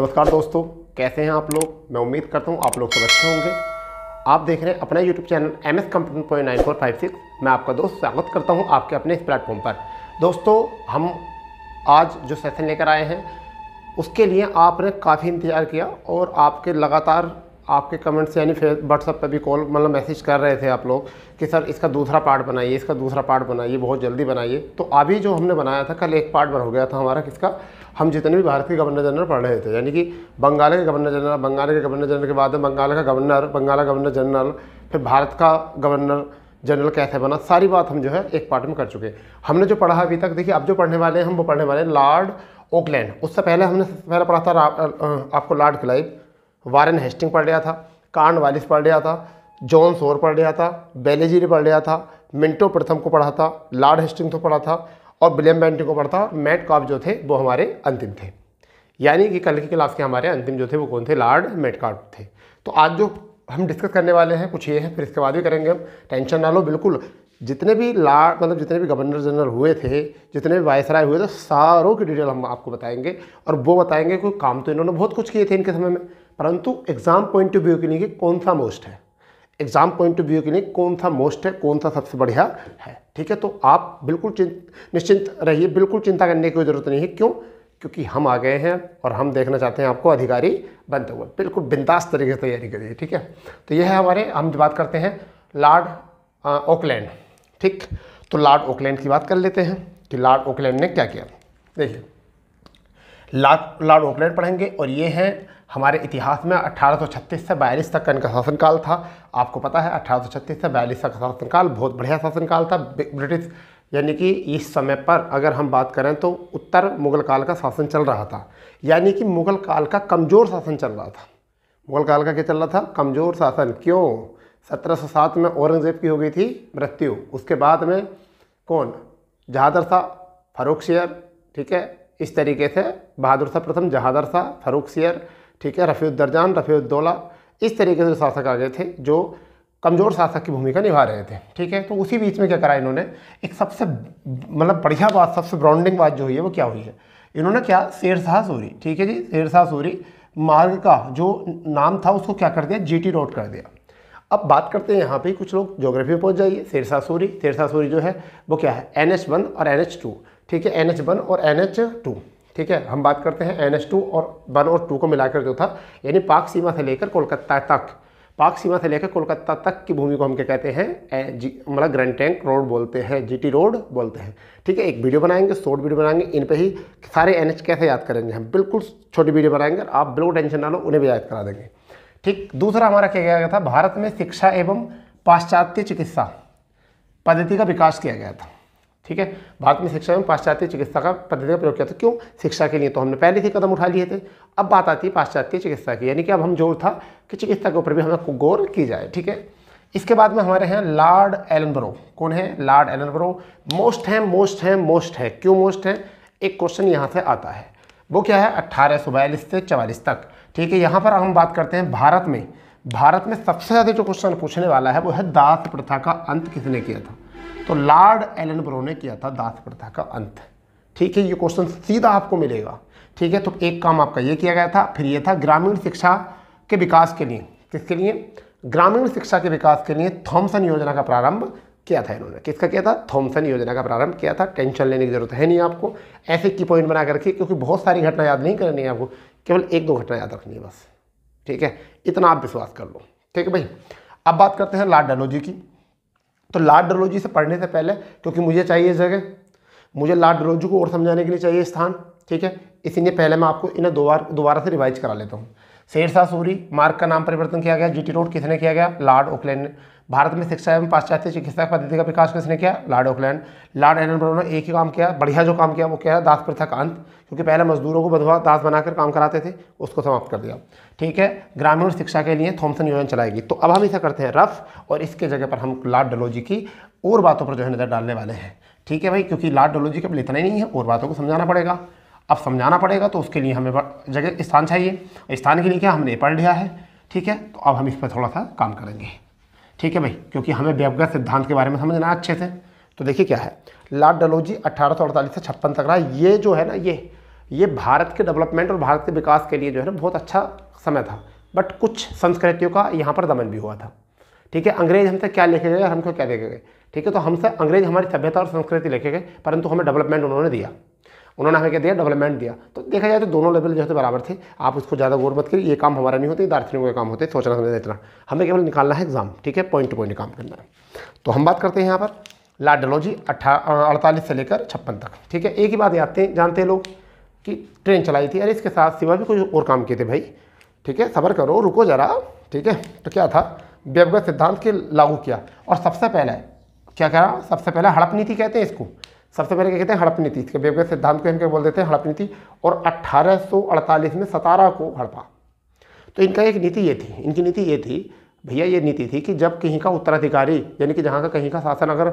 नमस्कार दोस्तों कैसे हैं आप लोग मैं उम्मीद करता हूँ आप लोग सब अच्छे होंगे आप देख रहे हैं अपना YouTube channel M S company point nine four five six मैं आपका दोस्त स्वागत करता हूँ आपके अपने इस प्लेटफॉर्म पर दोस्तों हम आज जो सेशन लेकर आए हैं उसके लिए आपने काफ़ी इंतज़ार किया और आपके लगातार आपके कमेंट्स यानी फेस व्हाट्सअप पर भी कॉल मतलब मैसेज कर रहे थे आप लोग कि सर इसका दूसरा पार्ट बनाइए इसका दूसरा पार्ट बनाइए बहुत जल्दी बनाइए तो अभी जो हमने बनाया था कल एक पार्ट बन हो गया था हमारा किसका हम जितने भी भारत के गवर्नर जनरल पढ़ रहे थे यानी कि बंगाल के गवर्नर जनरल बंगाल के गवर्नर जनरल के बाद में बंगाल का गवर्नर बंगाल का गवर्नर जनरल फिर भारत का गवर्नर जनरल कैसे बना सारी बात हम जो है एक पार्ट में कर चुके हमने जो पढ़ा अभी तक देखिए अब जो पढ़ने वाले हैं हम वो पढ़ने वाले हैं लॉर्ड ओकलैंड उससे पहले हमने पहले पढ़ा था आपको लॉर्ड क्लाइव वारन हेस्टिंग पढ़ लिया था कार्न वालिस पढ़ लिया था जॉन सोर पढ़ लिया था बेलेजी ने पढ़ लिया था मिंटो प्रथम को पढ़ा था लार्ड हेस्टिंग को पढ़ा था और विलियम बैंटिंग को पढ़ा था मैट कॉप जो थे वो हमारे अंतिम थे यानी कि कल की क्लास के हमारे अंतिम जो थे वो कौन थे लार्ड मेटकार्ड थे तो आज जो हम डिस्कस करने वाले हैं कुछ ये हैं फिर इसके बाद भी करेंगे हम टेंशन ना लो बिल्कुल जितने भी ला मतलब जितने भी गवर्नर जनरल हुए थे जितने भी वायसराय हुए थे सारों की डिटेल हम आपको बताएंगे और वो बताएंगे कोई काम तो इन्होंने बहुत कुछ किए थे इनके समय में परंतु एग्ज़ाम पॉइंट ऑफ व्यू के लिए कौन सा मोस्ट है एग्ज़ाम पॉइंट ऑफ व्यू के लिए कौन सा मोस्ट है कौन सा सबसे बढ़िया है ठीक है तो आप बिल्कुल निश्चिंत रहिए बिल्कुल चिंता करने की ज़रूरत नहीं है क्यों क्योंकि हम आ गए हैं और हम देखना चाहते हैं आपको अधिकारी बनते हुए बिल्कुल बिंदास तरीके से तैयारी करिए ठीक है तो यह है हमारे हम बात करते हैं लॉर्ड ओकलैंड ठीक तो लॉर्ड ओकलैंड की बात कर लेते हैं कि लॉर्ड ओकलैंड ने क्या किया देखिए लॉर्ड लॉर्ड ओकलैंड पढ़ेंगे और ये हैं हमारे इतिहास में 1836 से बयालीस तक का इनका शासनकाल था आपको पता है 1836 से बयालीस तक का शासनकाल बहुत बढ़िया शासनकाल था ब्रिटिश यानी कि इस समय पर अगर हम बात करें तो उत्तर मुगल काल का शासन चल रहा था यानी कि मुगल काल का कमज़ोर शासन चल रहा था मुगल काल का क्या चल रहा था कमज़ोर शासन क्यों 1707 में औरंगज़ेब की हो गई थी मृत्यु उसके बाद में कौन जहादर शाह फरूख शेयर ठीक है इस तरीके से बहादुर शाह प्रथम जहादर शाह फरूख शेयर ठीक है रफ़ीउद्दरजान रफ़ीउद्दौला इस तरीके से शासक आ गए थे जो कमज़ोर शासक की भूमिका निभा रहे थे ठीक है तो उसी बीच में क्या करा इन्होंने एक सबसे मतलब बढ़िया बात सबसे ब्रांडिंग बात जो हुई है वो क्या हुई है इन्होंने क्या शेरशाह सूरी ठीक है जी शेरशाह सूरी मार्ग का जो नाम था उसको क्या कर दिया जीटी रोड कर दिया अब बात करते हैं यहाँ पे कुछ लोग जोग्राफी में पहुँच जाइए शेरशाह सूरी शेरशाह सूरी जो है वो क्या है एन एच वन और एन एच टू ठीक है एन एच वन और एन एच टू ठीक है हम बात करते हैं एन एस टू और वन और टू को मिलाकर जो था यानी पाक सीमा से लेकर कोलकाता तक पाक सीमा से लेकर कोलकाता तक की भूमि को हम क्या कहते हैं मतलब ग्रैंड टैंक रोड बोलते हैं जीटी रोड बोलते हैं ठीक है एक वीडियो बनाएंगे शॉर्ट वीडियो बनाएंगे इन पे ही सारे एन कैसे याद करेंगे हम बिल्कुल छोटी वीडियो बनाएंगे आप बिल्कुल टेंशन ना लो उन्हें भी याद करा देंगे ठीक दूसरा हमारा क्या किया गया था भारत में शिक्षा एवं पाश्चात्य चिकित्सा पद्धति का विकास किया गया था ठीक है भारत में शिक्षा में पाश्चात्य चिकित्सा का पद्धति का प्रयोग किया था क्यों शिक्षा के लिए तो हमने पहले से कदम उठा लिए थे अब बात आती है पाश्चात्य चिकित्सा की यानी कि अब हम जोर था कि चिकित्सा के ऊपर भी हमें गौर की जाए ठीक है इसके बाद में हमारे हैं लॉर्ड एलनब्रो कौन है लॉर्ड एलनब्रो मोस्ट है मोस्ट है मोस्ट है क्यों मोस्ट है एक क्वेश्चन यहाँ से आता है वो क्या है अट्ठारह से चवालीस तक ठीक है यहाँ पर हम बात करते हैं भारत में भारत में सबसे ज़्यादा जो क्वेश्चन पूछने वाला है वो है दास प्रथा का अंत किसने किया था तो लॉर्ड एलन ब्रो ने किया था दास प्रथा का अंत ठीक है ये क्वेश्चन सीधा आपको मिलेगा ठीक है तो एक काम आपका ये किया गया था फिर ये था ग्रामीण शिक्षा के विकास के लिए किसके लिए ग्रामीण शिक्षा के विकास के लिए थॉम्सन योजना का प्रारंभ किया था इन्होंने किसका किया था थॉमसन योजना का प्रारंभ किया था टेंशन लेने की जरूरत है नहीं आपको ऐसे की पॉइंट बना करके क्योंकि बहुत सारी घटना याद नहीं करनी है आपको केवल एक दो घटना याद रखनी है बस ठीक है इतना आप विश्वास कर लो ठीक है भाई अब बात करते हैं लाड डलोजी की तो लाड डोलोजी से पढ़ने से पहले क्योंकि मुझे चाहिए जगह मुझे लाड डोलोजी को और समझाने के लिए चाहिए स्थान ठीक है इसीलिए पहले मैं आपको इन्हें दोबारा दोबारा से रिवाइज करा लेता हूँ शेरशाह सूरी मार्ग का नाम परिवर्तन किया गया जीटी रोड किसने किया गया लॉर्ड ओकलैंड ने भारत में शिक्षा एवं पाश्चात्य चिकित्सा पद्धति का विकास किसने किया लॉर्ड ओकलैंड लॉर्ड एन ने एक ही काम किया बढ़िया जो काम किया वो क्या है दास प्रथा का अंत क्योंकि पहले मजदूरों को बधवा दास बनाकर काम कराते थे उसको समाप्त कर दिया ठीक है ग्रामीण शिक्षा के लिए थॉम्सन योजना चलाएगी तो अब हम इसे करते हैं रफ और इसके जगह पर हम लॉर्ड डलोजी की और बातों पर जो है नज़र डालने वाले हैं ठीक है भाई क्योंकि लॉर्ड डलोजी के अब इतना ही नहीं है और बातों को समझाना पड़ेगा अब समझाना पड़ेगा तो उसके लिए हमें जगह स्थान चाहिए स्थान के लिए क्या हमने पढ़ लिया है ठीक है तो अब हम इस पर थोड़ा सा काम करेंगे ठीक है भाई क्योंकि हमें व्यवगत सिद्धांत के बारे में समझना अच्छे से तो देखिए क्या है लॉर्ड डलोजी अट्ठारह से छप्पन तक रहा ये जो है ना ये ये भारत के डेवलपमेंट और भारत के विकास के लिए जो है ना बहुत अच्छा समय था बट कुछ संस्कृतियों का यहाँ पर दमन भी हुआ था ठीक है अंग्रेज हमसे क्या लेके गए और हमको क्या देखे गए ठीक है तो हमसे अंग्रेज हमारी सभ्यता और संस्कृति लेके गए परंतु हमें डेवलपमेंट उन्होंने दिया उन्होंने हमें क्या दिया डेवलपमेंट दिया तो देखा जाए तो दोनों लेवल जो है तो बराबर थे आप उसको ज़्यादा गौर मत करिए ये काम हमारा नहीं होते दार्थनिकों के काम होते सोचना समझना इतना हमें केवल निकालना है एग्जाम ठीक है पॉइंट टू पॉइंट काम करना है तो हम बात करते हैं यहाँ पर लाडलोजी अट्ठा अड़तालीस से लेकर छप्पन तक ठीक है एक ही बात याद जानते हैं लोग कि ट्रेन चलाई थी अरे इसके साथ सिवा भी कुछ और काम किए थे भाई ठीक है सबर करो रुको ज़रा ठीक है तो क्या था व्यवगत सिद्धांत के लागू किया और सबसे पहले क्या कह रहा सबसे पहले हड़प नीति कहते हैं इसको सबसे पहले क्या कहते हैं हड़प नीति इसके व्यवगत सिद्धांत को इनके बोल देते हैं हड़प नीति और 1848 में सतारा को हड़पा तो इनका एक नीति ये थी इनकी नीति ये थी भैया ये नीति थी कि जब कहीं का उत्तराधिकारी यानी कि जहाँ का कहीं का शासन अगर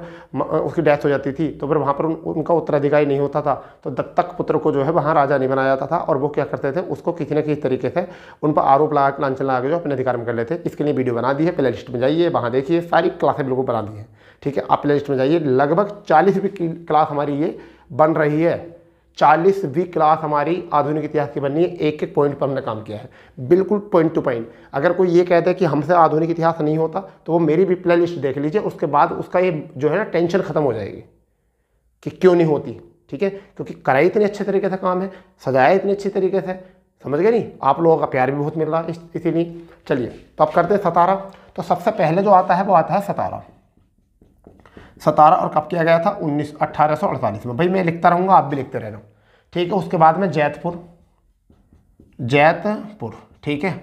उसकी डेथ हो जाती थी तो फिर वहाँ पर उन, उनका उत्तराधिकारी नहीं होता था तो दत्तक पुत्र को जो है वहाँ राजा नहीं बनाया जाता था और वो क्या करते थे उसको किसी न किसी तरीके से उन पर आरोप लगा लांछन लगा के जो अपने अधिकार में कर लेते इसके लिए वीडियो बना दी है प्ले लिस्ट में जाइए वहाँ देखिए सारी क्लासें बिल्कुल बना दी है ठीक है आप प्ले लिस्ट में जाइए लगभग चालीस चालीसवीं क्लास हमारी ये बन रही है चालीस चालीसवीं क्लास हमारी आधुनिक इतिहास की बननी है एक एक पॉइंट पर हमने काम किया है बिल्कुल पॉइंट टू पॉइंट अगर कोई ये कहता है कि हमसे आधुनिक इतिहास नहीं होता तो वो मेरी भी प्ले लिस्ट देख लीजिए उसके बाद उसका ये जो है ना टेंशन ख़त्म हो जाएगी कि क्यों नहीं होती ठीक है क्योंकि कराई इतने अच्छे तरीके से काम है सजाया इतने अच्छे तरीके से समझ गए नहीं आप लोगों का प्यार भी बहुत मिल रहा है इसीलिए चलिए तो अब करते हैं सतारा तो सबसे पहले जो आता है वो आता है सतारा सतारा और कब किया गया था उन्नीस अट्ठारह में भाई मैं लिखता रहूँगा आप भी लिखते रहना ठीक है उसके बाद में जैतपुर जैतपुर ठीक है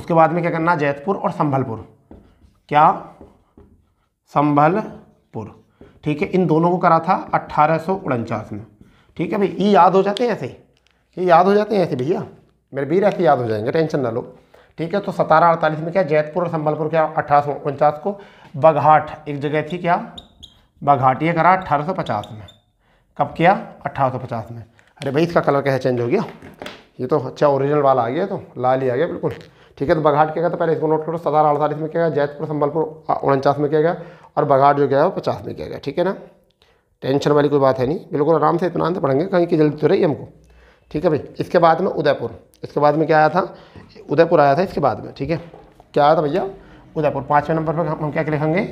उसके बाद में क्या करना जैतपुर और संभलपुर क्या संभलपुर ठीक है इन दोनों को करा था अट्ठारह में ठीक है भाई ये याद हो जाते हैं ऐसे ये याद हो जाते हैं ऐसे भैया मेरे भी ऐसे याद हो जाएंगे टेंशन ना लो ठीक है तो सतारह अड़तालीस में क्या जैतपुर और संभलपुर क्या अठारह को बघाट एक जगह थी क्या बाघाटिया करा 1850 में कब किया 1850 में अरे भाई इसका कलर कैसे चेंज हो गया ये तो अच्छा ओरिजिनल वाला आ गया तो लाल ही आ गया बिल्कुल ठीक है तो बघाट क्या गया तो पहले इसको नोट करो सदार अड़तालीस में किया गया जैतपुर संबलपुर उनचास में किया गया और बघाट जो गया वो पचास में किया गया ठीक है ना टेंशन वाली कोई बात है नहीं बिल्कुल आराम से इतना से पढ़ेंगे कहीं की जल्दी तो रही हमको ठीक है भाई इसके बाद में उदयपुर इसके बाद में क्या आया था उदयपुर आया था इसके बाद में ठीक है क्या आया था भैया उदयपुर पाँचवें नंबर पर हम क्या लिखेंगे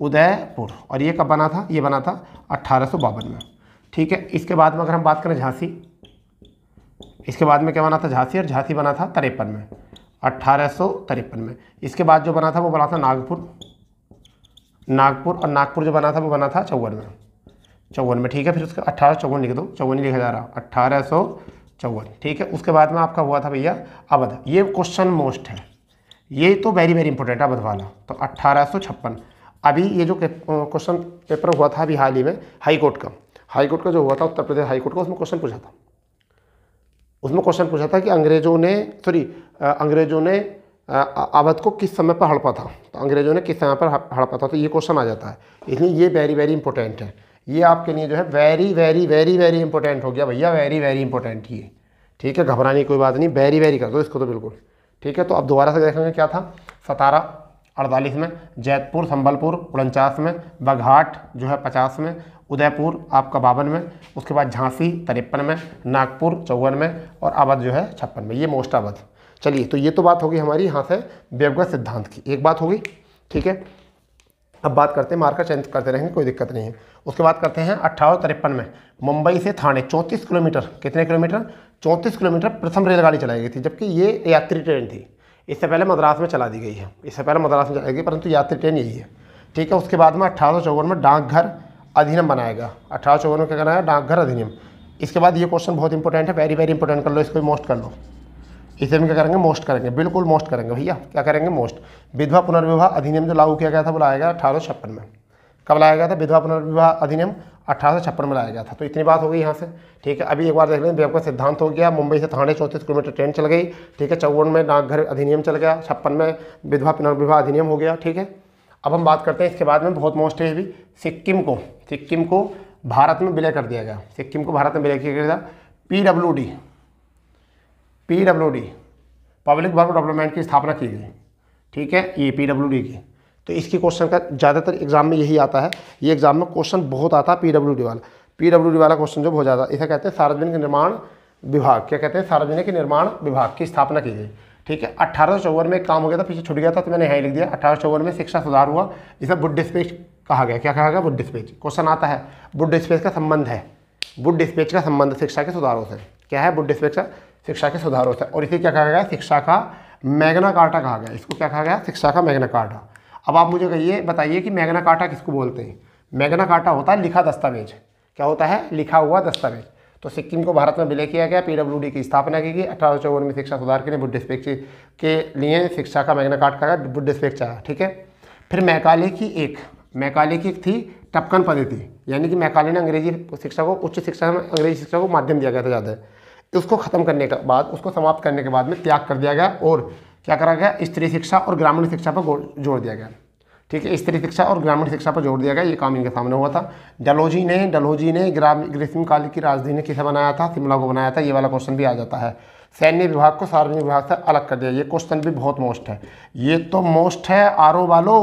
उदयपुर और ये कब बना था ये बना था अट्ठारह में ठीक है इसके बाद में अगर हम बात करें झांसी इसके बाद में क्या बना था झांसी और झांसी बना था तिरपन में अट्ठारह में इसके बाद जो बना था वो बना था नागपुर नागपुर और नागपुर जो बना था वो बना था चौवन में चौवन में ठीक है फिर उसका अट्ठारह चौवन लिख दो चौवन ही लिखा जा रहा अट्ठारह सौ चौवन ठीक है उसके बाद में आपका हुआ था भैया अवध ये क्वेश्चन मोस्ट है ये तो वेरी वेरी इंपॉर्टेंट है अवध वाला तो अट्ठारह सौ छप्पन अभी ये जो क्वेश्चन पेपर हुआ था अभी हाल ही में हाईकोर्ट का हाईकोर्ट का जो हुआ था उत्तर प्रदेश हाईकोर्ट का उसमें क्वेश्चन पूछा था उसमें क्वेश्चन पूछा था कि अंग्रेज़ों ने सॉरी अंग्रेज़ों ने अवध को किस समय पर हड़पा था तो अंग्रेज़ों ने किस समय पर हड़पा था तो ये क्वेश्चन आ जाता है इसलिए ये वेरी वेरी इंपॉर्टेंट है ये आपके लिए जो है very very very very important हो गया भैया वेरी वेरी इंपॉर्टेंट ये ठीक है घबराने की कोई बात नहीं वेरी वेरी कर दो इसको तो बिल्कुल ठीक है तो अब दोबारा से देखेंगे क्या था सतारा अड़तालीस में जैतपुर संबलपुर उनचास में बघाट जो है पचास में उदयपुर आपका बावन में उसके बाद झांसी तिरपन में नागपुर चौवन में और अवध जो है छप्पन में ये मोस्ट अवध चलिए तो ये तो बात होगी हमारी यहाँ से व्यवगत सिद्धांत की एक बात होगी ठीक है अब बात करते हैं मार्कर चेंज करते रहेंगे कोई दिक्कत नहीं है उसके बाद करते हैं अट्ठारह तिरपन में मुंबई से थाने चौंतीस किलोमीटर कितने किलोमीटर चौंतीस किलोमीटर प्रथम रेलगाड़ी चलाई गई थी जबकि ये यात्री ट्रेन थी इससे पहले मद्रास में चला दी गई है इससे पहले मद्रास में चलाई गई परंतु यात्री ट्रेन यही है ठीक है उसके बाद में अठारह में डाकघर अधिनियम बनाएगा गया चौवन में क्या करना है डाकघर अधिनियम इसके बाद ये क्वेश्चन बहुत इंपॉर्टेंट है वेरी वेरी इंपॉर्टेंट कर लो इसको मोस्ट कर लो इसे हम क्या करेंगे मोस्ट करेंगे बिल्कुल मोस्ट करेंगे भैया क्या करेंगे मोस्ट विधवा पुनर्विवाह अधिनियम जो लागू किया गया था वो लाया गया अठारह में कब लाया गया था विधवा पुनर्विवाह अधिनियम अठारह में लाया गया था तो इतनी बात हो गई यहाँ से ठीक है अभी एक बार देख लें आपका सिद्धांत हो गया मुंबई से थाने चौंतीस किलोमीटर ट्रेन चल गई ठीक है चौवन में डाकघर अधिनियम चल गया छप्पन में विधवा पुनर्विवाह अधिनियम हो गया ठीक है अब हम बात करते हैं इसके बाद में बहुत मोस्ट है भी सिक्किम को सिक्किम को भारत में विलय कर दिया गया सिक्किम को भारत में विलय किया गया P W D P W D public work development की स्थापना की गई ठीक है ये पी डब्ल्यू डी की तो इसकी क्वेश्चन का ज़्यादातर एग्जाम में यही आता है ये एग्जाम में क्वेश्चन बहुत आता है पी डब्ल्यू डी वाला पी डब्ल्यू डी वाला क्वेश्चन जो बहुत ज़्यादा इसे कहते हैं सार्वजनिक निर्माण विभाग क्या कहते हैं सार्वजनिक निर्माण विभाग की स्थापना की गई ठीक है अट्ठारह में एक काम हो गया था पीछे छुट गया था तो मैंने यहाँ लिख दिया अट्ठारह में शिक्षा सुधार हुआ इसे बुड डिस्पेच कहा गया क्या कहा गया बुड डिस्पेच क्वेश्चन आता है बुड डिस्पेच का संबंध है बुड डिस्पेच का संबंध शिक्षा के सुधारों से क्या है बुड डिस्पेच का शिक्षा के सुधारों से और इसे क्या कहा गया शिक्षा का मैग्ना कार्टा कहा गया इसको क्या कहा गया शिक्षा का मैग्ना कार्टा अब आप मुझे कहिए बताइए कि मैगना काटा किसको बोलते हैं मैगना काटा होता है लिखा दस्तावेज क्या होता है लिखा हुआ दस्तावेज तो सिक्किम को भारत में विलय किया गया पी की स्थापना की गई अठारह में शिक्षा सुधार के लिए बुद्धिस्पेक्ष के लिए शिक्षा का मैगना काट का स्पेक्ष आया ठीक है फिर मैकाले की एक मैकाले की एक थी टपकन पद्धति यानी कि मैकाले ने अंग्रेजी शिक्षा को उच्च शिक्षा में अंग्रेजी शिक्षा को माध्यम दिया गया था ज़्यादा उसको ख़त्म करने के बाद उसको समाप्त करने के बाद में त्याग कर दिया गया और क्या करा गया स्त्री शिक्षा और ग्रामीण शिक्षा पर जोर दिया गया ठीक है स्त्री शिक्षा और ग्रामीण शिक्षा पर जोर दिया गया ये काम इनके सामने हुआ था डलोजी ने डलोजी ने ग्राम ग्रीष्मकाल की राजधानी किसे बनाया था शिमला को बनाया था ये वाला क्वेश्चन भी आ जाता है सैन्य विभाग को सार्वजनिक विभाग से अलग कर दिया ये क्वेश्चन भी बहुत मोस्ट है ये तो मोस्ट है आर वालों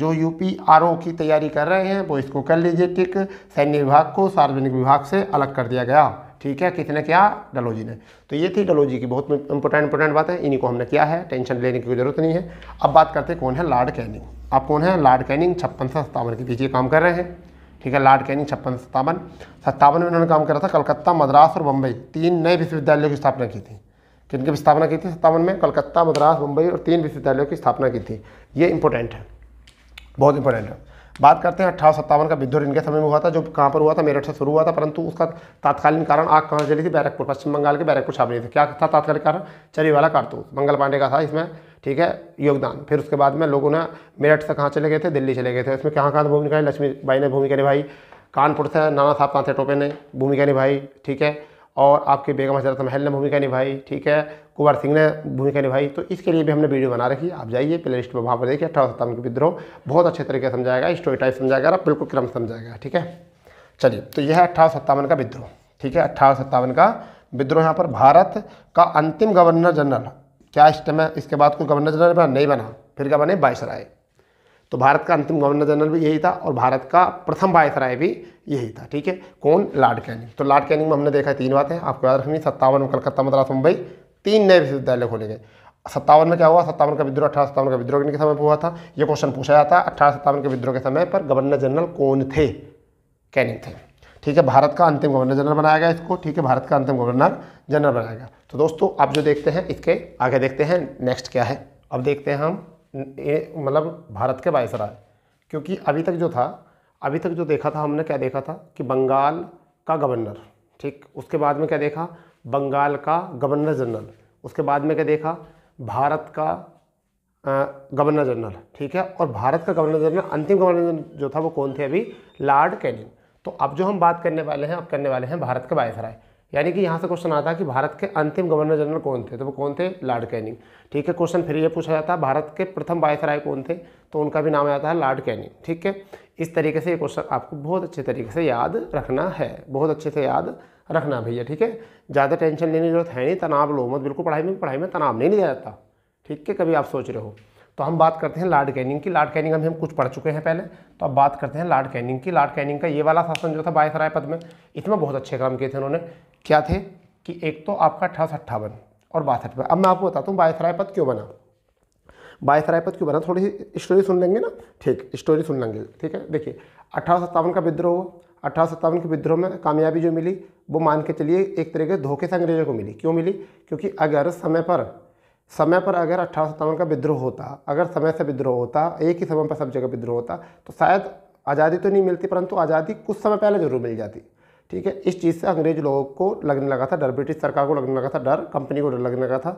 जो यूपी आर की तैयारी कर रहे हैं वो इसको कर लीजिए टिक सैन्य विभाग को सार्वजनिक विभाग से अलग कर दिया गया ठीक है किसने किया डलोजी ने तो ये थी डलोजी की बहुत इंपॉर्टेंट इंपॉर्टेंट बात है इन्हीं को हमने किया है टेंशन लेने की कोई जरूरत नहीं है अब बात करते कौन है लार्ड कैनिंग आप कौन है लार्ड कैनिंग छप्पन सौ सत्तावन के पीछे काम कर रहे हैं ठीक है लार्ड कैनिंग छप्पन सत्तावन सत्तावन में उन्होंने काम करा था कलकत्ता मद्रास और बम्बई तीन नए विश्वविद्यालयों की स्थापना की थी किनकी की स्थापना की थी सत्तावन में कलकत्ता मद्रास मुंबई और तीन विश्वविद्यालयों की स्थापना की थी ये इंपॉर्टेंट है बहुत इंपॉर्टेंट है बात करते हैं अठारह सत्तावन का विद्रोह इनके समय में हुआ था जो कहाँ पर हुआ था मेरठ से शुरू हुआ था परंतु उसका तात्कालीन कारण आग कहाँ चली थी बैरकपुर पश्चिम बंगाल के बैरकपुर छापने थे क्या था तात्कालिक कारण चरीवाला कारतूस मंगल पांडे का था इसमें ठीक है योगदान फिर उसके बाद में लोगों ने मेरठ से कहाँ चले गए थे दिल्ली चले गए थे इसमें कहाँ कहाँ भूमिका निभाई बाई ने भूमिका निभाई कानपुर से नाना साहब कांसे टोपे ने भूमिका निभाई ठीक है और आपके बेगम हजरत महल ने भूमिका निभाई ठीक है कुंवर सिंह ने भूमिका निभाई तो इसके लिए भी हमने वीडियो बना रखी है आप जाइए प्ले लिस्ट पर वहाँ पर देखिए अठारह सत्तावन के विद्रोह बहुत अच्छे तरीके से समझाएगा स्टोरी टाइप समझाएगा बिल्कुल क्रम समझाएगा ठीक है चलिए तो यह है अठारह सत्तावन का विद्रोह ठीक है अठारह सत्तावन का विद्रोह यहाँ पर भारत का अंतिम गवर्नर जनरल क्या इस समय इसके बाद कोई गवर्नर जनरल बना नहीं बना फिर क्या बने राय तो भारत का अंतिम गवर्नर जनरल भी यही था और भारत का प्रथम वायसराय भी यही था ठीक है कौन लॉर्ड कैनिंग तो लॉर्ड कैनिंग में हमने देखा तीन बातें आपको याद रखनी सत्तावन में कलकत्ता मद्रास मुंबई तीन नए विश्वविद्यालय खोले गए सत्तावन में क्या हुआ सत्तावन का विद्रोह अठारह सत्तावन का विद्रोह के समय पर हुआ था यह क्वेश्चन पूछा जाता है अठारह सत्तावन के विद्रोह के समय पर गवर्नर जनरल कौन थे कैनिंग थे ठीक है भारत का अंतिम गवर्नर जनरल बनाया गया इसको ठीक है भारत का अंतिम गवर्नर जनरल बनाया गया तो दोस्तों आप जो देखते हैं इसके आगे देखते हैं नेक्स्ट क्या है अब देखते हैं हम मतलब भारत के वायसराय क्योंकि अभी तक जो था अभी तक जो देखा था हमने क्या देखा था कि बंगाल का गवर्नर ठीक उसके बाद में क्या देखा बंगाल का गवर्नर जनरल उसके बाद में क्या देखा भारत का गवर्नर जनरल ठीक है और भारत का गवर्नर जनरल अंतिम गवर्नर जनरल जो था वो कौन थे अभी लॉर्ड कैनिंग तो अब जो हम बात करने वाले हैं अब करने वाले हैं भारत के वायसराय यानी कि यहाँ से क्वेश्चन आता है कि भारत के अंतिम गवर्नर जनरल कौन थे तो वो कौन थे लॉर्ड कैनिंग ठीक है क्वेश्चन फिर ये पूछा जाता है भारत के प्रथम वायसराय कौन थे तो उनका भी नाम आता है लॉर्ड कैनिंग ठीक है इस तरीके से ये क्वेश्चन आपको बहुत अच्छे तरीके से याद रखना है बहुत अच्छे से याद रखना भैया ठीक है ज़्यादा टेंशन लेने की जरूरत है नहीं तनाव लो मत बिल्कुल पढ़ाई में पढ़ाई में तनाव नहीं लिया जाता ठीक है कभी आप सोच रहे हो तो हम बात करते हैं लॉर्ड कैनिंग की लॉर्ड कैनिंग अभी हम कुछ पढ़ चुके हैं पहले तो अब बात करते हैं लॉर्ड कैनिंग की लॉर्ड कैनिंग का ये वाला शासन जो था बायसराय पद में इतना बहुत अच्छे काम किए थे उन्होंने क्या थे कि एक तो आपका अठारह अट्ठावन और बासठ में अब मैं आपको बताता हूँ बायसराय पद क्यों बना बायसराय पद क्यों बना थोड़ी सी स्टोरी सुन लेंगे ना ठीक स्टोरी सुन लेंगे ठीक है देखिए अठारह सत्तावन का विद्रोह अठारह सत्तावन के विद्रोह में कामयाबी जो मिली वो मान के चलिए एक तरीके से धोखे से अंग्रेजों को मिली क्यों मिली क्योंकि अगर समय पर समय पर अगर अठारह सत्तावन का विद्रोह होता अगर समय से विद्रोह होता एक ही समय पर सब जगह विद्रोह होता तो शायद आज़ादी तो नहीं मिलती परंतु आज़ादी कुछ समय पहले जरूर मिल जाती ठीक है इस चीज़ से अंग्रेज लोगों को लगने लगा था डर ब्रिटिश सरकार को लगने लगा था डर कंपनी को डर लगने लगा था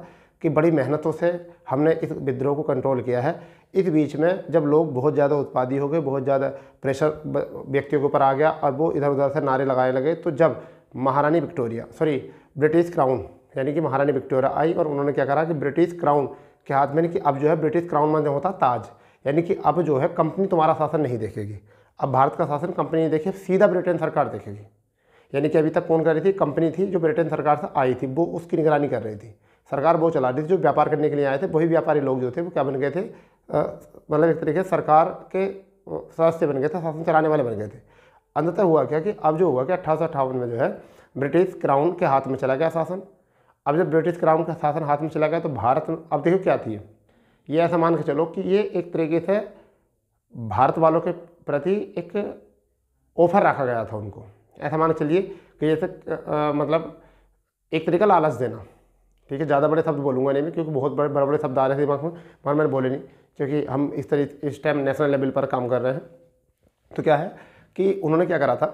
कि बड़ी मेहनतों से हमने इस विद्रोह को कंट्रोल किया है इस बीच में जब लोग बहुत ज़्यादा उत्पादी हो गए बहुत ज़्यादा प्रेशर व्यक्तियों के ऊपर आ गया और वो इधर उधर से नारे लगाने लगे तो जब महारानी विक्टोरिया सॉरी ब्रिटिश क्राउन यानी कि महारानी विक्टोरिया आई और उन्होंने क्या करा कि ब्रिटिश क्राउन के हाथ में कि अब जो है ब्रिटिश क्राउन में जो होता ताज यानी कि अब जो है कंपनी तुम्हारा शासन नहीं देखेगी अब भारत का शासन कंपनी नहीं देखे सीधा ब्रिटेन सरकार देखेगी यानी कि अभी तक कौन कर रही थी कंपनी थी जो ब्रिटेन सरकार से आई थी वो उसकी निगरानी कर रही थी सरकार वो चला रही थी जो व्यापार करने के लिए आए थे वही व्यापारी लोग जो थे वो क्या बन गए थे मतलब एक तरीके से सरकार के सदस्य बन गए थे शासन चलाने वाले बन गए थे अंततः हुआ क्या कि अब जो हुआ कि अट्ठारह में जो है ब्रिटिश क्राउन के हाथ में चला गया शासन अब जब ब्रिटिश क्राउन का शासन हाथ में चला गया तो भारत अब देखो क्या थी ये ऐसा मान के चलो कि ये एक तरीके से भारत वालों के प्रति एक ऑफर रखा गया था उनको ऐसा मान चलिए कि जैसे मतलब एक तरीका लालच देना ठीक है ज़्यादा बड़े शब्द बोलूँगा नहीं मैं क्योंकि बहुत बड़े बड़े बड़े शब्द आ रहे थे दिमाग में मगर मैंने बोले नहीं क्योंकि हम इस तरीके इस टाइम नेशनल लेवल पर काम कर रहे हैं तो क्या है कि उन्होंने क्या करा था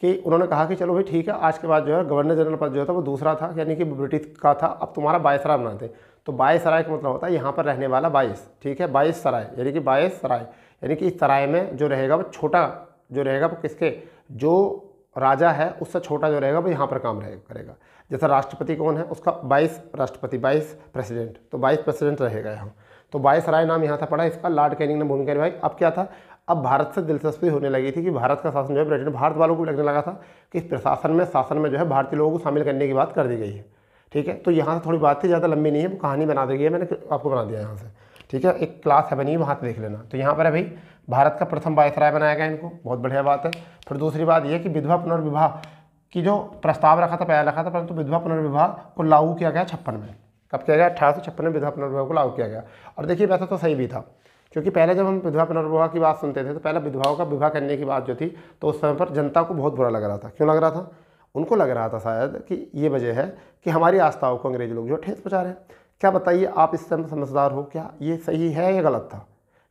कि उन्होंने कहा कि चलो भाई ठीक है आज के बाद जो है गवर्नर जनरल पद जो था वो दूसरा था यानी कि ब्रिटिश का था अब तुम्हारा सराय बनाते तो बायस सराय का मतलब होता है यहाँ पर रहने वाला बाईस ठीक है बाईस सराय यानी कि बाईस सराय यानी कि इस सराय में जो रहेगा वो छोटा जो रहेगा वो किसके जो राजा है उससे छोटा जो रहेगा वो यहाँ पर काम रहेगा करेगा जैसा राष्ट्रपति कौन है उसका बाईस राष्ट्रपति बाईस प्रेसिडेंट तो बाईस प्रेसिडेंट रहेगा यहाँ तो बाईस राय नाम यहाँ था पड़ा इसका लॉर्ड कैनिंग ने भूमिका निभाई अब क्या था अब भारत से दिलचस्पी होने लगी थी कि भारत का शासन जो है ब्रिटेन भारत वालों को लगने लगा था कि प्रशासन में शासन में जो है भारतीय लोगों को शामिल करने की बात कर दी गई है ठीक है तो यहाँ से थोड़ी बात थी ज़्यादा लंबी नहीं है वो कहानी बना दी गई है मैंने आपको बना दिया यहाँ से ठीक है एक क्लास है बनी है वहाँ से देख लेना तो यहाँ पर है भाई भारत का प्रथम वायसराय बनाया गया इनको बहुत बढ़िया बात है फिर दूसरी बात यह कि विधवा पुनर्विवाह की जो प्रस्ताव रखा था पहला रखा था परंतु विधवा पुनर्विवाह को लागू किया गया छप्पन में कब किया गया अठारह सौ छप्पन में विधवा पुनर्विवाह को लागू किया गया और देखिए वैसा तो सही भी था क्योंकि पहले जब हम विधवा पुनर्विवाह की बात सुनते थे तो पहले विधवाओं का विवाह करने की बात जो थी तो उस समय पर जनता को बहुत बुरा लग रहा था क्यों लग रहा था उनको लग रहा था शायद कि ये वजह है कि हमारी आस्थाओं को अंग्रेज लोग जो ठेस पहुँचा रहे हैं क्या बताइए आप इस समय समझदार हो क्या ये सही है या गलत था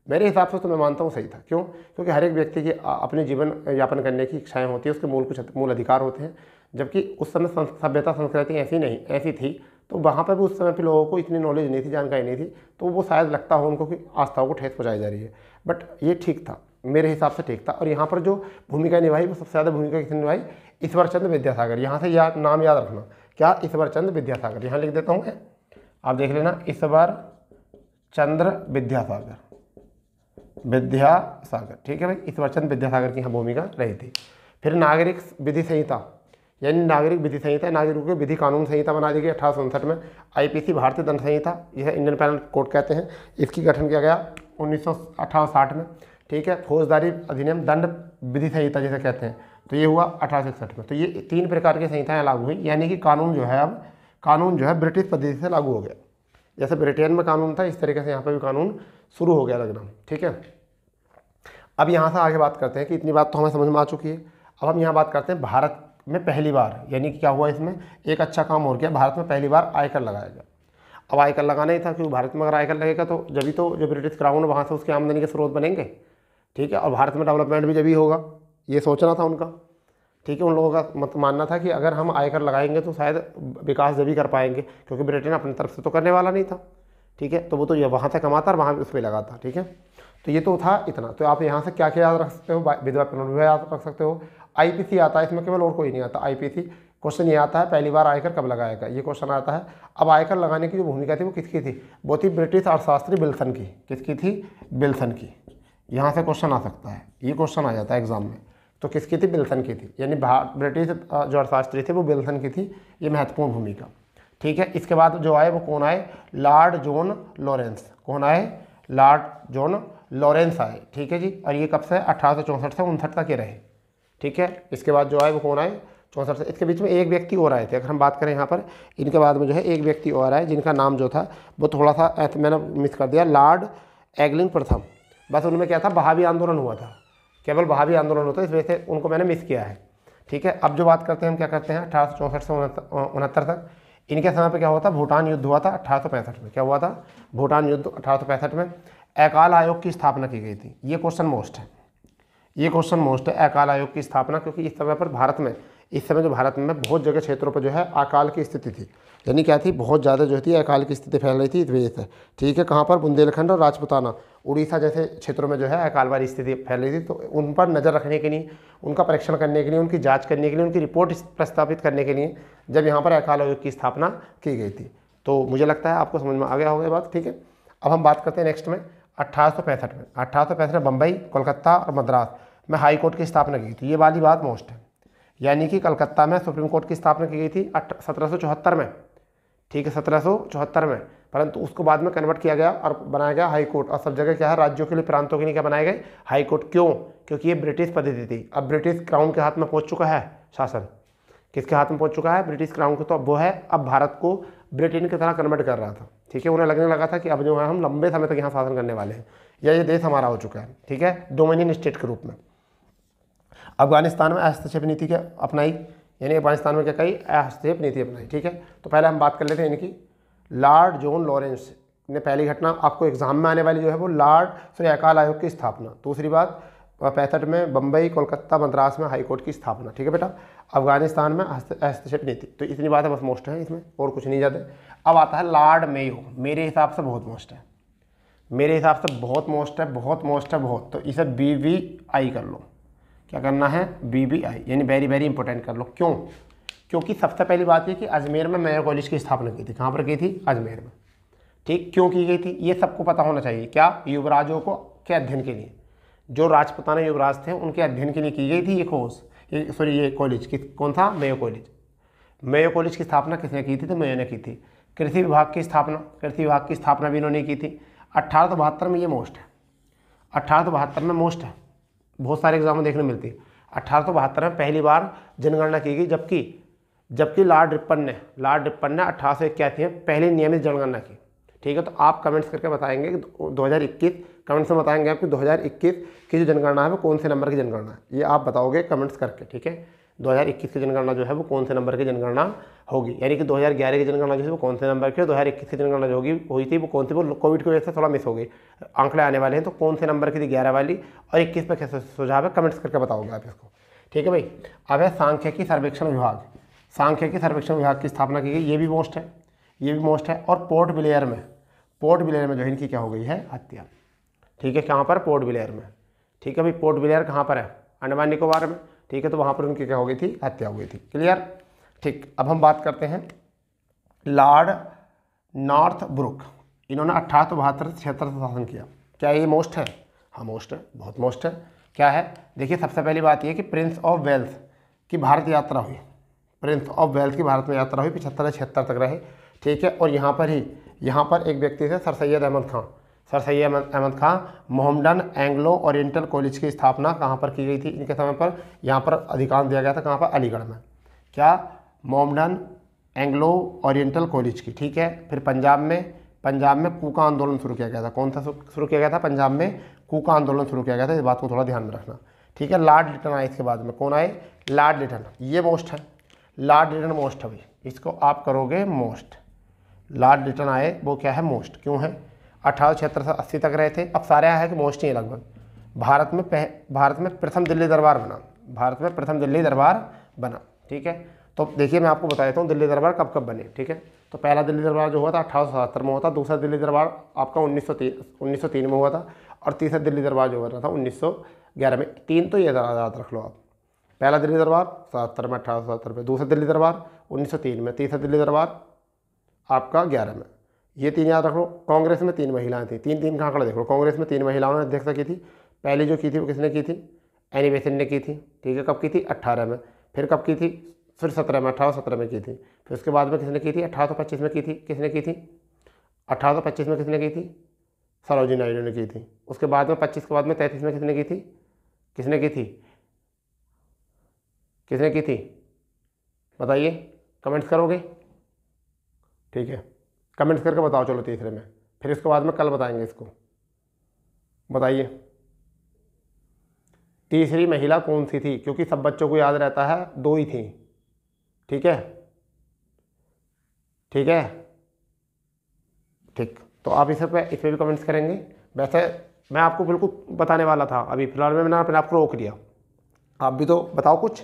मेरे हिसाब से तो मैं मानता हूँ सही था क्यों क्योंकि हर एक व्यक्ति की अपने जीवन यापन करने की इच्छाएं होती है उसके मूल कुछ मूल अधिकार होते हैं जबकि उस समय सभ्यता संस्कृति ऐसी नहीं ऐसी थी तो वहाँ पर भी उस समय पर लोगों को इतनी नॉलेज नहीं थी जानकारी नहीं थी तो वो शायद लगता हो उनको कि आस्थाओं को ठेस पहुँचाई जा रही है बट ये ठीक था मेरे हिसाब से ठीक था और यहाँ पर जो भूमिका निभाई वो सबसे ज़्यादा भूमिका किसने निभाई ईश्वर चंद्र विद्यासागर यहाँ से याद नाम याद रखना क्या ईश्वर चंद विद्यासागर यहाँ लिख देता हूँ मैं आप देख लेना ईश्वर चंद्र विद्यासागर विद्यासागर ठीक है भाई इस ईश्वरचंद विद्यासागर की यहाँ भूमिका रही थी फिर नागरिक विधि संहिता यानी नागरिक विधि संहिता नागरिकों की विधि कानून संहिता बना दी गई अठारह में आईपीसी भारतीय दंड संहिता यह इंडियन पैनल कोड कहते हैं इसकी गठन किया गया उन्नीस में ठीक है फौजदारी अधिनियम दंड विधि संहिता जिसे कहते हैं तो ये हुआ अठारह में तो ये तीन प्रकार की संहिताएँ लागू हुई यानी कि कानून जो है अब कानून जो है ब्रिटिश पद्धति से लागू हो गया जैसे ब्रिटेन में कानून था इस तरीके से यहाँ पर भी कानून शुरू हो गया लगना ठीक है अब यहाँ से आगे बात करते हैं कि इतनी बात तो हमें समझ में आ चुकी है अब हम यहाँ बात करते हैं भारत में पहली बार यानी कि क्या हुआ इसमें एक अच्छा काम और गया भारत में पहली बार आयकर लगाया गया अब आयकर लगाना ही था क्योंकि भारत में अगर आयकर लगेगा तो जब तो जो ब्रिटिश क्राउन वहाँ से उसकी आमदनी के स्रोत बनेंगे ठीक है और भारत में डेवलपमेंट भी जब होगा ये सोचना था उनका ठीक है उन लोगों का मत मानना था कि अगर हम आयकर लगाएंगे तो शायद विकास जब कर पाएंगे क्योंकि ब्रिटेन अपनी तरफ से तो करने वाला नहीं था ठीक है तो वो तो ये वहाँ से कमाता और वहाँ उसमें लगाता ठीक है तो ये तो था इतना तो आप यहाँ से क्या क्या याद रख सकते हो विधवा पेंशन भी याद रख सकते हो आईपीसी आता है इसमें केवल और कोई नहीं आता आईपीसी क्वेश्चन ये आता है पहली बार आयकर कब लगाया गया ये क्वेश्चन आता है अब आयकर लगाने की जो भूमिका थी वो किसकी थी वो थी ब्रिटिश अर्थशास्त्री बिल्सन की किसकी थी बिल्सन की यहाँ से क्वेश्चन आ सकता है ये क्वेश्चन आ जाता है एग्जाम में तो किसकी थी बिल्सन की थी यानी ब्रिटिश जो अर्थशास्त्री थे वो बिल्सन की थी ये महत्वपूर्ण भूमिका ठीक है इसके बाद जो आए वो कौन आए लॉर्ड जॉन लॉरेंस कौन आए लॉर्ड जॉन लॉरेंस आए ठीक है जी और ये कब से अठारह से उनसठ तक ये रहे ठीक है इसके बाद जो आए वो कौन आए चौंसठ से इसके बीच में एक व्यक्ति और आए थे अगर हम बात करें यहाँ पर इनके बाद में जो है एक व्यक्ति और आए जिनका नाम जो था वो थोड़ा सा मैंने मिस कर दिया लॉर्ड एगलिन प्रथम बस उनमें क्या था भावी आंदोलन हुआ था केवल भावी आंदोलन होता है इस वजह से उनको मैंने मिस किया है ठीक है अब जो बात करते हैं हम क्या करते हैं अठारह से उनहत्तर तक इनके समय पर क्या हुआ था भूटान युद्ध हुआ था अठारह में क्या हुआ था भूटान युद्ध अठारह में अकाल आयोग की स्थापना की गई थी ये क्वेश्चन मोस्ट है ये क्वेश्चन मोस्ट है अकाल आयोग की स्थापना क्योंकि इस समय पर भारत में इस समय जो भारत में बहुत जगह क्षेत्रों पर जो है अकाल की स्थिति थी यानी क्या थी बहुत ज़्यादा जो थी अकाल की स्थिति फैल रही थी इस वजह से ठीक है कहाँ पर बुंदेलखंड और राजपुताना उड़ीसा जैसे क्षेत्रों में जो है अकाल वाली स्थिति फैल रही थी तो उन पर नज़र रखने के लिए उनका परीक्षण करने के लिए उनकी जाँच करने के लिए उनकी रिपोर्ट प्रस्तावित करने के लिए जब यहाँ पर अकाल आयोग की स्थापना की गई थी तो मुझे लगता है आपको समझ में आ गया होगा बात ठीक है अब हम बात करते हैं नेक्स्ट में अट्ठारह में अट्ठारह में बम्बई कोलकाता और मद्रास में हाई कोर्ट की स्थापना की तो ये वाली बात मोस्ट है यानी कि कलकत्ता में सुप्रीम कोर्ट की स्थापना की गई थी सत्रह में ठीक है सत्रह में परंतु उसको बाद में कन्वर्ट किया गया और बनाया गया हाई कोर्ट और सब जगह क्या है राज्यों के लिए प्रांतों के लिए क्या बनाए गए हाई कोर्ट क्यों क्योंकि ये ब्रिटिश पद्धति थी अब ब्रिटिश क्राउन के हाथ में पहुंच चुका है शासन किसके हाथ में पहुंच चुका है ब्रिटिश क्राउन के तो अब वो है अब भारत को ब्रिटेन की तरह कन्वर्ट कर रहा था ठीक है उन्हें लगने लगा था कि अब जो है हम लंबे समय तक यहाँ शासन करने वाले हैं या ये देश हमारा हो चुका है ठीक है डोमिनियन स्टेट के रूप में अफगानिस्तान में हस्तक्षेप नीति क्या अपनाई यानी अफगानिस्तान में क्या कही हस्तक्षेप नीति अपनाई ठीक है तो पहले हम बात कर लेते हैं इनकी लॉर्ड जॉन लॉरेंस ने पहली घटना आपको एग्जाम में आने वाली जो है वो लॉर्ड सॉरी अकाल आयोग की स्थापना दूसरी बात पैंसठ में बम्बई कोलकाता मद्रास में हाईकोर्ट की स्थापना ठीक है बेटा अफगानिस्तान में हस्तक्षेप नीति तो इतनी बात है बस मोस्ट है इसमें और कुछ नहीं ज़्यादा अब आता है लॉर्ड मेयो मेरे हिसाब से बहुत मोस्ट है मेरे हिसाब से बहुत मोस्ट है बहुत मोस्ट है बहुत तो इसे बी वी आई कर लो क्या करना है बी बी आई यानी वेरी वेरी इंपॉर्टेंट कर लो क्यों क्योंकि सबसे पहली बात यह कि अजमेर में मेयर कॉलेज की स्थापना की थी कहाँ पर की थी अजमेर में ठीक क्यों की गई थी ये सबको पता होना चाहिए क्या युवराजों को के अध्ययन के लिए जो राजपुताना युवराज थे उनके अध्ययन के लिए की गई थी ये कोर्स ये सॉरी ये कॉलेज की कौन था मेयो कॉलेज मेयो कॉलेज की स्थापना किसने की थी तो मेयो ने की थी कृषि विभाग की स्थापना कृषि विभाग की स्थापना भी इन्होंने की थी अट्ठारह में ये मोस्ट है अट्ठारह में मोस्ट है बहुत सारे एग्जाम देखने मिलती है अठारह में पहली बार जनगणना की गई जबकि जबकि लॉर्ड रिपन ने लॉर्ड रिपन ने अठारह सौ इक्यासी में पहली नियमित जनगणना की ठीक है तो आप कमेंट्स करके बताएंगे कि 2021 कमेंट्स में बताएंगे आपकी 2021 की जो जनगणना है वो कौन से नंबर की जनगणना है ये आप बताओगे कमेंट्स करके ठीक है 2021 की जनगणना जो है वो कौन से नंबर की जनगणना होगी यानी कि 2011 की जनगणना जो है वो कौन से नंबर की दो हज़ार इक्कीस की जनगणना जो होगी हुई थी वो कौन सी वो कोविड की वजह से थोड़ा मिस हो गई आंकड़े आने वाले हैं तो कौन से नंबर की थी ग्यारह वाली और इक्कीस पर कैसे सुझाव है कमेंट्स करके बताओगे आप इसको ठीक है भाई अब है सांख्यिकी सर्वेक्षण विभाग सांख्यिकी सर्वेक्षण विभाग की स्थापना की गई ये भी मोस्ट है ये भी मोस्ट है और पोर्ट ब्लेयर में पोर्ट ब्लेयर में जो है इनकी क्या हो गई है हत्या ठीक है कहाँ पर पोर्ट ब्लेयर में ठीक है भाई पोर्ट ब्लेयर कहाँ पर है अंडमान निकोबार में ठीक है तो वहाँ पर उनकी क्या हो गई थी हत्या हुई थी क्लियर ठीक अब हम बात करते हैं लॉर्ड नॉर्थ ब्रुक इन्होंने अट्ठारह सौ बहत्तर छिहत्तर से शासन किया क्या ये मोस्ट है हाँ मोस्ट है बहुत मोस्ट है क्या है देखिए सबसे पहली बात यह कि प्रिंस ऑफ वेल्स की भारत यात्रा हुई प्रिंस ऑफ वेल्स की भारत में यात्रा हुई पिछहत्तर से छिहत्तर तक रहे ठीक है और यहाँ पर ही यहाँ पर एक व्यक्ति थे sir Syed Ahmad Khan sir Syed Ahmad Khan Mohammedan Anglo Oriental College की स्थापना कहाँ पर की गई थी इनके समय पर यहाँ पर अधिकांश दिया गया था कहाँ पर अलीगढ़ में क्या मोहम्डन एंग्लो ओरिएंटल कॉलेज की ठीक है फिर पंजाब में पंजाब में कूका आंदोलन शुरू किया गया था कौन सा शुरू किया गया था पंजाब में कूका आंदोलन शुरू किया गया था इस बात को थोड़ा ध्यान में रखना ठीक है लार्ड लिटन आए इसके बाद में कौन आए लार्ड लिटन ये मोस्ट है लार्ड रिटर्न मोस्ट है भाई इसको आप करोगे मोस्ट लार्ड रिटर्न आए वो क्या है मोस्ट क्यों है अठारह छिहत्तर अस्सी तक रहे थे अब सारे आया है कि पहुँचते हैं लगभग भारत में पह, भारत में प्रथम दिल्ली दरबार बना भारत में प्रथम दिल्ली दरबार बना ठीक है तो देखिए मैं आपको बता देता हूँ दिल्ली दरबार कब कब बने ठीक है तो पहला दिल्ली दरबार जो हुआ था अठारह में हुआ था दूसरा दिल्ली दरबार आपका 1903 1903 में हुआ था और तीसरा दिल्ली दरबार जो हो रहा था 1911 में तीन तो ये याद रख लो आप पहला दिल्ली दरबार सतहत्तर में अठारह में दूसरा दिल्ली दरबार 1903 में तीसरा दिल्ली दरबार आपका ग्यारह में ये तीन याद रख लो कांग्रेस में तीन महिलाएं थी तीन तीन का आंकड़ा देखो कांग्रेस में तीन महिलाओं ने अध्यक्षता की थी पहले जो की थी वो किसने की थी एनी बेसेंट ने की थी ठीक है कब की थी अट्ठारह में फिर कब की थी फिर सत्रह में अठारह सत्रह में की थी फिर उसके बाद में किसने की थी अठारह सौ पच्चीस में की थी किसने की थी अठारह सौ पच्चीस में किसने की थी सरोजी नायडू ने की थी उसके बाद में पच्चीस के बाद में तैंतीस में किसने की थी किसने की थी किसने की थी बताइए कमेंट्स करोगे ठीक है कमेंट्स करके बताओ चलो तीसरे में फिर इसके बाद में कल बताएंगे इसको बताइए तीसरी महिला कौन सी थी क्योंकि सब बच्चों को याद रहता है दो ही थी ठीक है ठीक है ठीक तो आप इस पर इस पर भी कमेंट्स करेंगे वैसे मैं आपको बिल्कुल बताने वाला था अभी फिलहाल में मैंने अपने आपको रोक लिया आप भी तो बताओ कुछ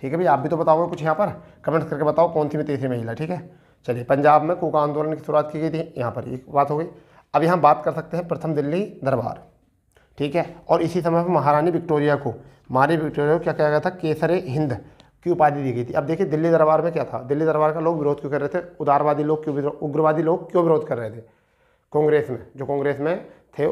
ठीक है भाई आप भी तो बताओगे कुछ यहाँ पर कमेंट्स करके बताओ कौन सी मैं तीसरी महिला ठीक है चलिए पंजाब में कोका आंदोलन की शुरुआत की गई थी यहाँ पर एक बात हो गई अब यहाँ बात कर सकते हैं प्रथम दिल्ली दरबार ठीक है और इसी समय पर महारानी विक्टोरिया को मारी विक्टोरिया को क्या कहा गया था केसरे हिंद की उपाधि दी गई थी अब देखिए दिल्ली दरबार में क्या था दिल्ली दरबार का लोग विरोध क्यों कर रहे थे उदारवादी लोग क्यों उग्रवादी लोग क्यों विरोध कर रहे थे कांग्रेस में जो कांग्रेस में थे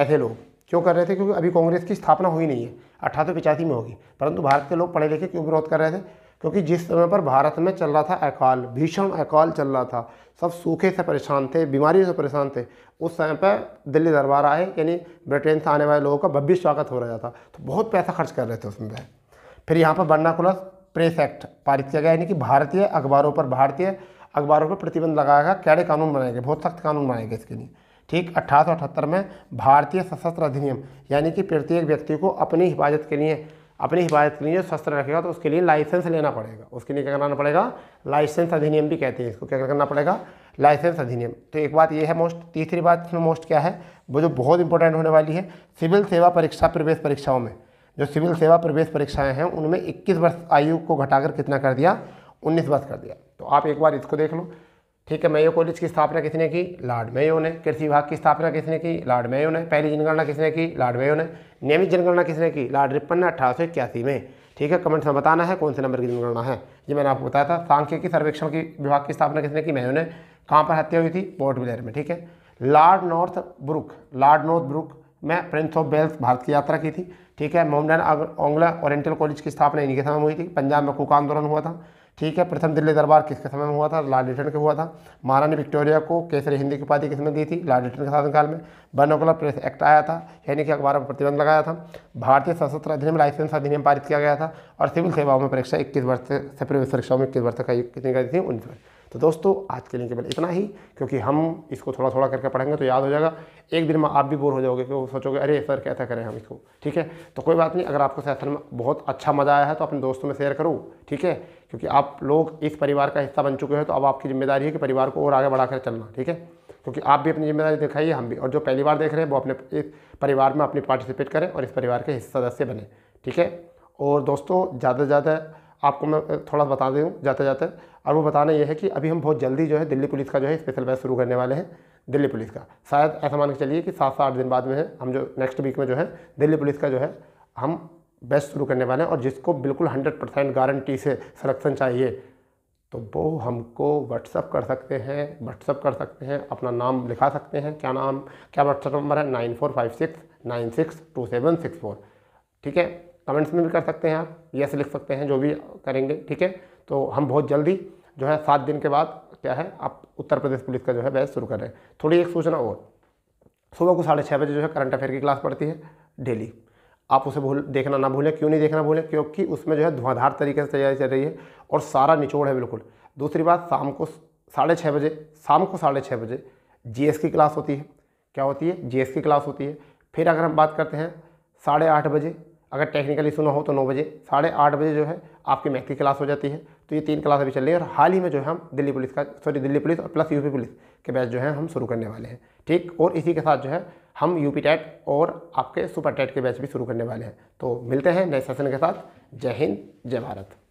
ऐसे लोग क्यों कर रहे थे क्योंकि अभी कांग्रेस की स्थापना हुई नहीं है अठारह में होगी परंतु भारत के लोग पढ़े लिखे क्यों विरोध कर रहे थे क्योंकि जिस समय पर भारत में चल रहा था अकाल भीषण अकाल चल रहा था सब सूखे से परेशान थे बीमारियों से परेशान थे उस समय पर दिल्ली दरबार आए यानी ब्रिटेन से आने वाले लोगों का भव्य स्वागत हो रहा था तो बहुत पैसा खर्च कर रहे थे उसमें फिर यहाँ पर बर्नाकुला प्रेस एक्ट पारित किया गया यानी कि भारतीय अखबारों पर भारतीय अखबारों पर प्रतिबंध लगाया गया कैड़े कानून बनाए गए बहुत सख्त कानून बनाए गए इसके लिए ठीक अट्ठारह में भारतीय सशस्त्र अधिनियम यानी कि प्रत्येक व्यक्ति को अपनी हिफाजत के लिए अपनी हिफाजत के लिए स्वस्थ रखेगा तो उसके लिए लाइसेंस लेना पड़ेगा उसके लिए क्या कराना पड़ेगा लाइसेंस अधिनियम भी कहते हैं इसको क्या करना पड़ेगा लाइसेंस अधिनियम तो एक बात ये है मोस्ट तीसरी बात इसमें मोस्ट क्या है वो जो बहुत इंपॉर्टेंट होने वाली है सिविल सेवा परीक्षा प्रवेश परीक्षाओं में जो सिविल सेवा प्रवेश परीक्षाएं हैं उनमें इक्कीस वर्ष आयु को घटाकर कितना कर दिया उन्नीस वर्ष कर दिया तो आप एक बार इसको देख लो ठीक है मेयो कॉलेज की स्थापना किसने की लॉर्ड मेयो ने कृषि विभाग की स्थापना किसने की लॉर्ड मेयो ने पहली जनगणना किसने की लॉर्ड मेयो ने नियमित जनगणना किसने की लॉर्ड रिपन ने अठारह में ठीक है कमेंट्स में बताना है कौन से नंबर की जनगणना है ये मैंने आपको बताया था सांख्यिकी सर्वेक्षण की विभाग की स्थापना किसने की मेयो ने कहाँ पर हत्या हुई थी पोर्ट ब्लेयर में ठीक है Lord Northbrook Lord Northbrook में प्रिंस ऑफ वेल्स भारत की यात्रा की थी ठीक है मोमडन आंगला ओरिएंटल कॉलेज की स्थापना इन्हीं के समय हुई थी पंजाब में कुक आंदोलन हुआ था ठीक है प्रथम दिल्ली दरबार किसके समय में हुआ था लाल रिटर्न के हुआ था महारानी विक्टोरिया को केसरी हिंदी की उपाधि किसने दी थी लाल रिटर्न के शासनकाल में बनोकला प्रेस एक्ट आया था यानी कि अखबारों पर प्रतिबंध लगाया था भारतीय सशस्त्र अधिनियम लाइसेंस अधिनियम पारित किया गया था और सिविल सेवाओं में परीक्षा इक्कीस वर्ष से प्रवेश परीक्षाओं में इक्कीस वर्ष तक कितनी कर दी थी उन्नीस वर्ष तो दोस्तों आज के लिए केवल इतना ही क्योंकि हम इसको थोड़ा थोड़ा करके पढ़ेंगे तो याद हो जाएगा एक दिन में आप भी बोर हो जाओगे क्योंकि सोचोगे अरे सर कैसा करें हम इसको ठीक है तो कोई बात नहीं अगर आपको सेशन में बहुत अच्छा मज़ा आया है तो अपने दोस्तों में शेयर करो ठीक है क्योंकि आप लोग इस परिवार का हिस्सा बन चुके हैं तो अब आपकी जिम्मेदारी है कि परिवार को और आगे बढ़ाकर चलना ठीक है क्योंकि आप भी अपनी जिम्मेदारी दिखाइए हम भी और जो पहली बार देख रहे हैं वो अपने इस परिवार में अपनी पार्टिसिपेट करें और इस परिवार के हिस्सा सदस्य बने ठीक है और दोस्तों ज़्यादा से ज़्यादा आपको मैं थोड़ा बता दूँ जाते जाते और वो बताना ये है कि अभी हम बहुत जल्दी जो है दिल्ली पुलिस का जो है स्पेशल बैच शुरू करने वाले हैं दिल्ली पुलिस का शायद ऐसा मान के चलिए कि सात से आठ दिन बाद में हम जो नेक्स्ट वीक में जो है दिल्ली पुलिस का जो है हम बेस्ट शुरू करने वाले हैं और जिसको बिल्कुल हंड्रेड परसेंट गारंटी से सलेक्शन चाहिए तो वो हमको व्हाट्सअप कर सकते हैं व्हाट्सअप कर सकते हैं अपना नाम लिखा सकते हैं क्या नाम क्या व्हाट्सअप नंबर है nine four five six nine six two seven six four ठीक है कमेंट्स में भी कर सकते हैं आप यस लिख सकते हैं जो भी करेंगे ठीक है तो हम बहुत जल्दी जो है सात दिन के बाद क्या है आप उत्तर प्रदेश पुलिस का जो है बैच शुरू कर रहे हैं थोड़ी एक सूचना और सुबह को साढ़े छः बजे जो है करंट अफेयर की क्लास पड़ती है डेली आप उसे भूल देखना ना भूलें क्यों नहीं देखना भूलें क्योंकि उसमें जो है धुआंधार तरीके से तैयारी चल रही है और सारा निचोड़ है बिल्कुल दूसरी बात शाम को साढ़े छः बजे शाम को साढ़े छः बजे जी की क्लास होती है क्या होती है जी की क्लास होती है फिर अगर हम बात करते हैं साढ़े आठ बजे अगर टेक्निकली सुना हो तो नौ बजे साढ़े आठ बजे जो है आपकी मैथ की क्लास हो जाती है तो ये तीन क्लास अभी चल रही है और हाल ही में जो है हम दिल्ली पुलिस का सॉरी दिल्ली पुलिस और प्लस यूपी पुलिस के बैच जो है हम शुरू करने वाले हैं ठीक और इसी के साथ जो है हम यूपी टेट और आपके सुपर टेट के बैच भी शुरू करने वाले हैं तो मिलते हैं नए सेशन के साथ जय हिंद जय भारत